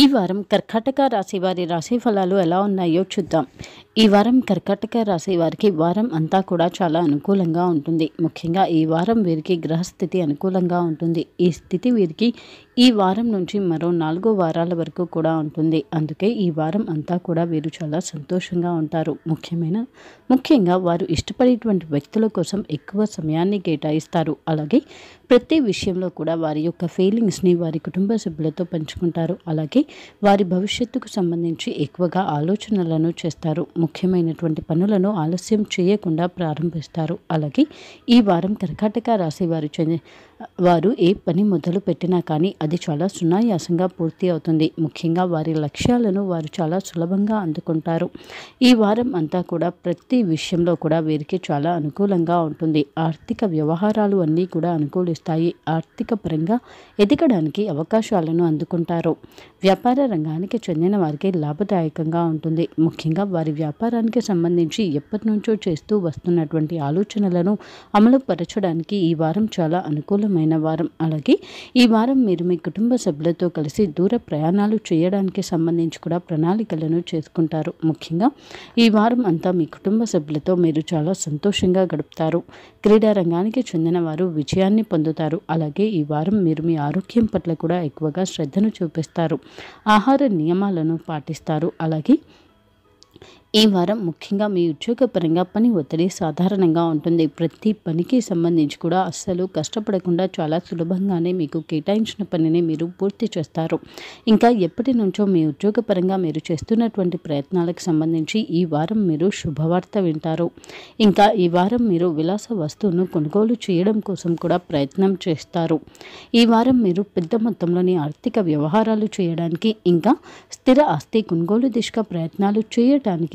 ఈ వారం కర్కాటక రాశి వారి రాశి ఫలాలు ఎలా ఉన్నాయో చూద్దాం ఈ వారం కర్కాటక రాశి వారికి వారం అంతా కూడా చాలా అనుకూలంగా ఉంటుంది ముఖ్యంగా ఈ వారం వీరికి గ్రహస్థితి అనుకూలంగా ఉంటుంది ఈ స్థితి వీరికి ఈ వారం నుంచి మరో నాలుగు వారాల వరకు కూడా ఉంటుంది అందుకే ఈ వారం అంతా కూడా వీరు చాలా సంతోషంగా ఉంటారు ముఖ్యమైన ముఖ్యంగా వారు ఇష్టపడేటువంటి వ్యక్తుల కోసం ఎక్కువ సమయాన్ని కేటాయిస్తారు అలాగే ప్రతి విషయంలో కూడా వారి యొక్క ఫీలింగ్స్ని వారి కుటుంబ సభ్యులతో పంచుకుంటారు అలాగే వారి భవిష్యత్తుకు సంబంధించి ఎక్కువగా ఆలోచనలను చేస్తారు ముఖ్యమైనటువంటి పనులను ఆలస్యం చేయకుండా ప్రారంభిస్తారు అలాగే ఈ వారం కర్కాటక రాశి వారు వారు ఏ పని మొదలు పెట్టినా కానీ అది చాలా సునాయాసంగా పూర్తి అవుతుంది ముఖ్యంగా వారి లక్ష్యాలను వారు చాలా సులభంగా అందుకుంటారు ఈ వారం అంతా కూడా ప్రతి విషయంలో కూడా వీరికి చాలా అనుకూలంగా ఉంటుంది ఆర్థిక వ్యవహారాలు అన్నీ కూడా అనుకూలిస్తాయి ఆర్థిక పరంగా ఎదగడానికి అవకాశాలను అందుకుంటారు వ్యాపార రంగానికి చెందిన వారికి లాభదాయకంగా ఉంటుంది ముఖ్యంగా వారి వ్యాప వ్యాపారానికి సంబంధించి ఎప్పటి నుంచో చేస్తూ వస్తున్నటువంటి ఆలోచనలను అమలు పరచడానికి ఈ వారం చాలా అనుకూలమైన వారం అలాగే ఈ వారం మీరు మీ కుటుంబ సభ్యులతో కలిసి దూర ప్రయాణాలు చేయడానికి సంబంధించి కూడా ప్రణాళికలను చేసుకుంటారు ముఖ్యంగా ఈ వారం అంతా మీ కుటుంబ సభ్యులతో మీరు చాలా సంతోషంగా గడుపుతారు క్రీడా రంగానికి చెందిన వారు విజయాన్ని పొందుతారు అలాగే ఈ వారం మీరు మీ ఆరోగ్యం పట్ల కూడా ఎక్కువగా శ్రద్ధను చూపిస్తారు ఆహార నియమాలను పాటిస్తారు అలాగే ఈ వారం ముఖ్యంగా మీ ఉద్యోగపరంగా పని ఒత్తిడి సాధారణంగా ఉంటుంది ప్రతి పనికి సంబంధించి కూడా అస్సలు కష్టపడకుండా చాలా సులభంగానే మీకు కేటాయించిన పనిని మీరు పూర్తి చేస్తారు ఇంకా ఎప్పటి నుంచో మీ ఉద్యోగపరంగా మీరు చేస్తున్నటువంటి ప్రయత్నాలకు సంబంధించి ఈ వారం మీరు శుభవార్త వింటారు ఇంకా ఈ వారం మీరు విలాస వస్తువును కొనుగోలు చేయడం కోసం కూడా ప్రయత్నం చేస్తారు ఈ వారం మీరు పెద్ద మొత్తంలోని ఆర్థిక వ్యవహారాలు చేయడానికి ఇంకా స్థిర ఆస్తి కొనుగోలు దిశగా ప్రయత్నాలు చేయడానికి